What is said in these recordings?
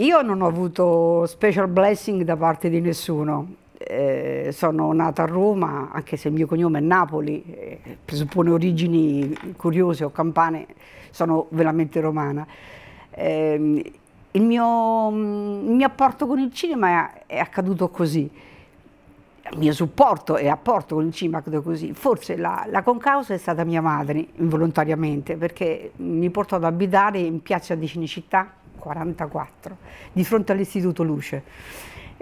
Io non ho avuto special blessing da parte di nessuno. Eh, sono nata a Roma, anche se il mio cognome è Napoli, eh, presuppone origini curiose o campane, sono veramente romana. Eh, il, mio, il, mio, apporto con il cinema è, è, accaduto così. Il mio supporto e apporto con il cinema è accaduto così. Forse la, la concausa è stata mia madre, involontariamente, perché mi portò ad abitare in piazza di Cinecittà 44, di fronte all'Istituto Luce.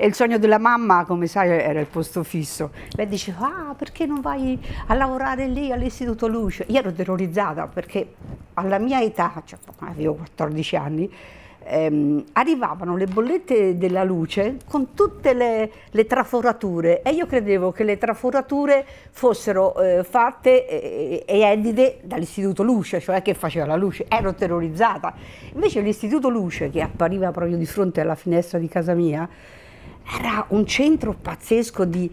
E il sogno della mamma, come sai, era il posto fisso. Lei diceva, ah, perché non vai a lavorare lì all'Istituto Luce? Io ero terrorizzata perché alla mia età, cioè, avevo 14 anni, ehm, arrivavano le bollette della luce con tutte le, le, traforature e io credevo che le traforature fossero eh, fatte eh, eh, e eh, edite dall'Istituto Luce, cioè che faceva la luce, ero terrorizzata. Invece l'Istituto Luce, che appariva proprio di fronte alla finestra di casa mia, era un centro pazzesco di,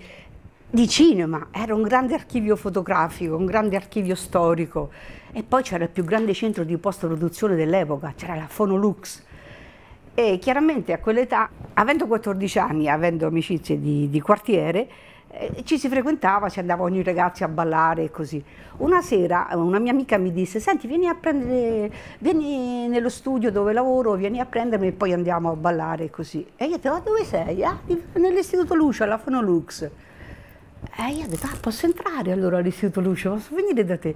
di cinema, era un grande archivio fotografico, un grande archivio storico e poi c'era il più grande centro di post-produzione dell'epoca, c'era la Fonolux, e chiaramente a quell'età, avendo 14 anni, avendo amicizie di, di quartiere, eh, ci si frequentava, ci andava ogni ragazzo a ballare e così. Una sera una mia amica mi disse, senti vieni a prendere, vieni nello studio dove lavoro, vieni a prendermi e poi andiamo a ballare e così. E io ho detto, ma dove sei? Ah, nell'istituto Lucio, alla Fonolux. E io ho detto, ah, posso entrare allora all'istituto Lucio, posso venire da te?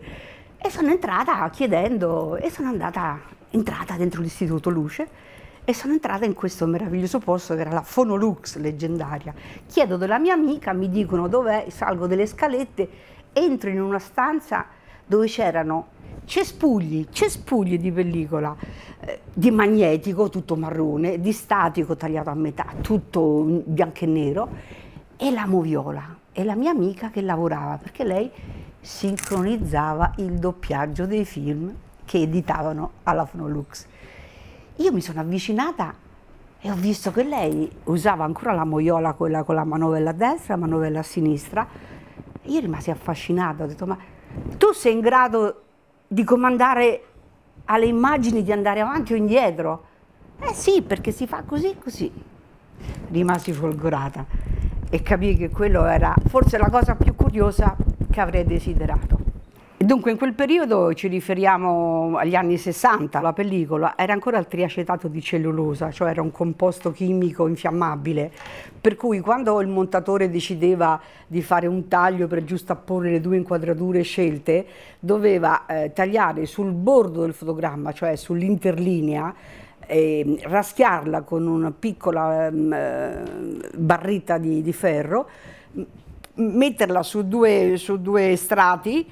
E sono entrata chiedendo e sono andata, entrata dentro l'istituto Luce e sono entrata in questo meraviglioso posto che era la Fonolux leggendaria. Chiedo della mia amica, mi dicono dov'è, salgo delle scalette, entro in una stanza dove c'erano cespugli, cespugli di pellicola, eh, di magnetico tutto marrone, di statico tagliato a metà, tutto bianco e nero, e la moviola, e la mia amica che lavorava, perché lei sincronizzava il doppiaggio dei film che editavano alla Fonolux. Io mi sono avvicinata e ho visto che lei usava ancora la moiola quella con la manovella a destra, la manovella a sinistra. Io rimasi affascinata, ho detto ma tu sei in grado di comandare alle immagini di andare avanti o indietro? Eh sì, perché si fa così, e così. Rimasi folgorata e capii che quello era forse la cosa più curiosa che avrei desiderato. Dunque in quel periodo ci riferiamo agli anni 60, la pellicola era ancora il triacetato di cellulosa, cioè era un composto chimico infiammabile, per cui quando il montatore decideva di fare un taglio per giustapporre le due inquadrature scelte, doveva eh, tagliare sul bordo del fotogramma, cioè sull'interlinea, raschiarla con una piccola mh, mm, eh, barretta di, di ferro, metterla su due, su due strati,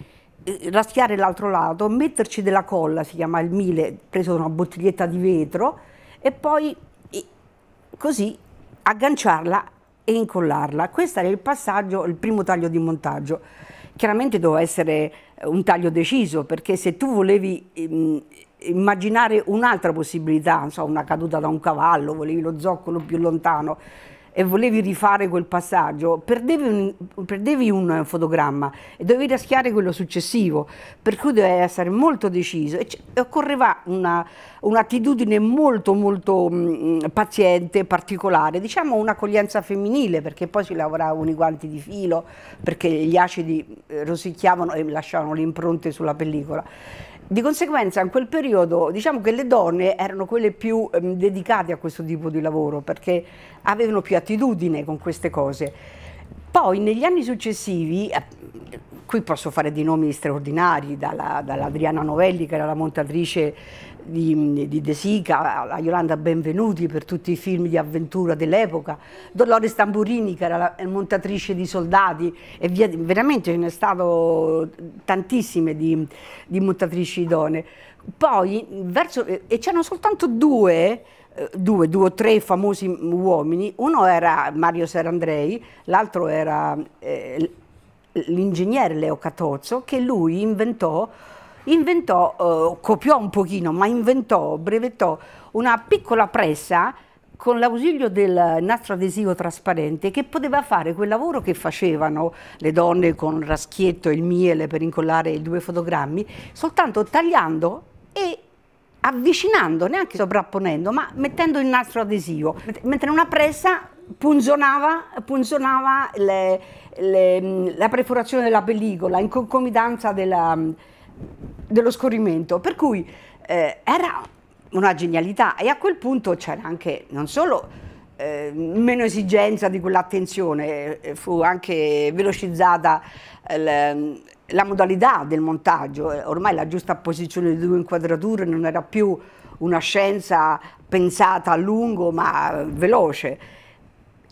eh, raschiare l'altro lato, metterci della colla, si chiama il mile, preso da una bottiglietta di vetro, e poi così agganciarla e incollarla. Questo era il passaggio, il primo taglio di montaggio. Chiaramente doveva essere eh, un taglio deciso, perché se tu volevi ehm, immaginare un'altra possibilità, non so, una caduta da un cavallo, volevi lo zoccolo più lontano, e volevi rifare quel passaggio, perdevi un, perdevi un fotogramma e dovevi raschiare quello successivo, per cui dovevi essere molto deciso e, e occorreva un'attitudine molto molto mh, mm, paziente, particolare, diciamo un'accoglienza femminile perché poi si lavoravano i guanti di filo perché gli acidi eh, rosicchiavano e lasciavano le impronte sulla pellicola. Di conseguenza in quel periodo diciamo che le donne erano quelle più ehm, dedicate a questo tipo di lavoro perché avevano più attitudine con queste cose. Poi negli anni successivi, eh, qui posso fare dei nomi straordinari, dall'Adriana Novelli che era la montatrice di, di De Sica, a Yolanda Benvenuti per tutti i film di avventura dell'epoca, Dolores Tamburini che era la montatrice di soldati e via, veramente ce ne stato tantissime di, di montatrici idonee. Poi, verso, e c'erano soltanto due eh, Due, due, o tre famosi uomini, uno era Mario Serandrei, l'altro era eh, l'ingegnere Leo Catozzo, che lui inventò inventò, eh, copiò un pochino, ma inventò, brevettò una piccola pressa con l'ausilio del nastro adesivo trasparente che poteva fare quel lavoro che facevano le donne con il raschietto e il miele per incollare i due fotogrammi, soltanto tagliando e avvicinando, neanche sovrapponendo, ma mettendo il nastro adesivo, mentre una pressa punzonava, punzonava le, le, la perforazione della pellicola in concomitanza della dello scorrimento, per cui eh, era una genialità e a quel punto c'era anche non solo eh, meno esigenza di quell'attenzione, eh, fu anche velocizzata eh, la, la modalità del montaggio, eh, ormai la giusta posizione di due inquadrature non era più una scienza pensata a lungo ma veloce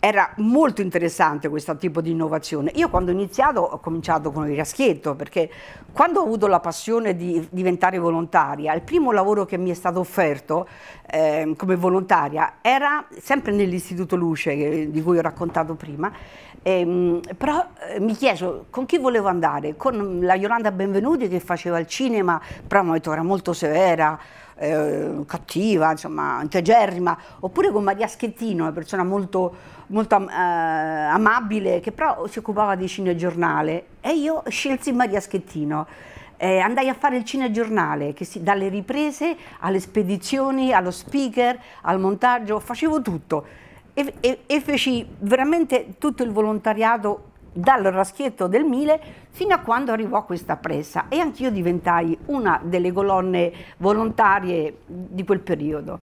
era molto interessante questo tipo di innovazione. Io quando ho iniziato ho cominciato con il raschietto perché quando ho avuto la passione di diventare volontaria, il primo lavoro che mi è stato offerto eh, come volontaria era sempre nell'Istituto Luce che, di cui ho raccontato prima, ehm, però eh, mi chiesero con chi volevo andare, con la Yolanda Benvenuti che faceva il cinema, però mi detto, era molto severa, eh, cattiva, insomma, integerrima, oppure con Maria Schettino, una persona molto, molto eh, amabile, che però si occupava di cinegiornale. E io scelsi Maria Schettino. Eh, andai a fare il cinegiornale, che si, dalle riprese alle spedizioni, allo speaker, al montaggio, facevo tutto. E, e, e feci veramente tutto il volontariato dal raschietto del Mile fino a quando arrivò questa pressa e anch'io diventai una delle colonne volontarie di quel periodo.